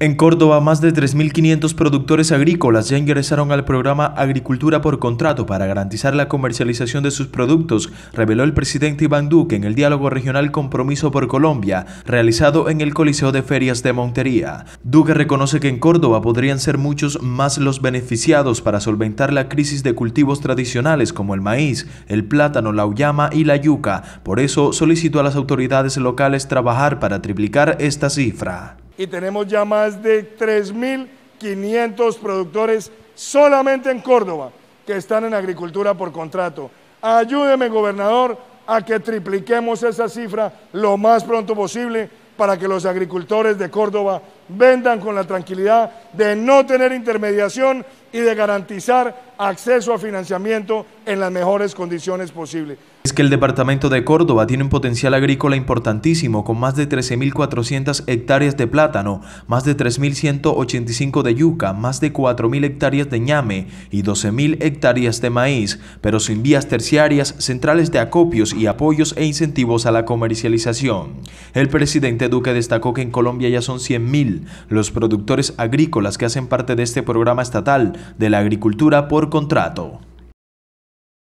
En Córdoba, más de 3.500 productores agrícolas ya ingresaron al programa Agricultura por Contrato para garantizar la comercialización de sus productos, reveló el presidente Iván Duque en el diálogo regional Compromiso por Colombia, realizado en el Coliseo de Ferias de Montería. Duque reconoce que en Córdoba podrían ser muchos más los beneficiados para solventar la crisis de cultivos tradicionales como el maíz, el plátano, la uyama y la yuca. Por eso solicitó a las autoridades locales trabajar para triplicar esta cifra y tenemos ya más de 3.500 productores solamente en Córdoba que están en agricultura por contrato. Ayúdeme, gobernador, a que tripliquemos esa cifra lo más pronto posible para que los agricultores de Córdoba vendan con la tranquilidad de no tener intermediación y de garantizar acceso a financiamiento en las mejores condiciones posibles. Es que el departamento de Córdoba tiene un potencial agrícola importantísimo con más de 13.400 hectáreas de plátano, más de 3.185 de yuca, más de 4.000 hectáreas de ñame y 12.000 hectáreas de maíz, pero sin vías terciarias, centrales de acopios y apoyos e incentivos a la comercialización. El presidente Duque destacó que en Colombia ya son 100.000 los productores agrícolas que hacen parte de este programa estatal de la agricultura por contrato.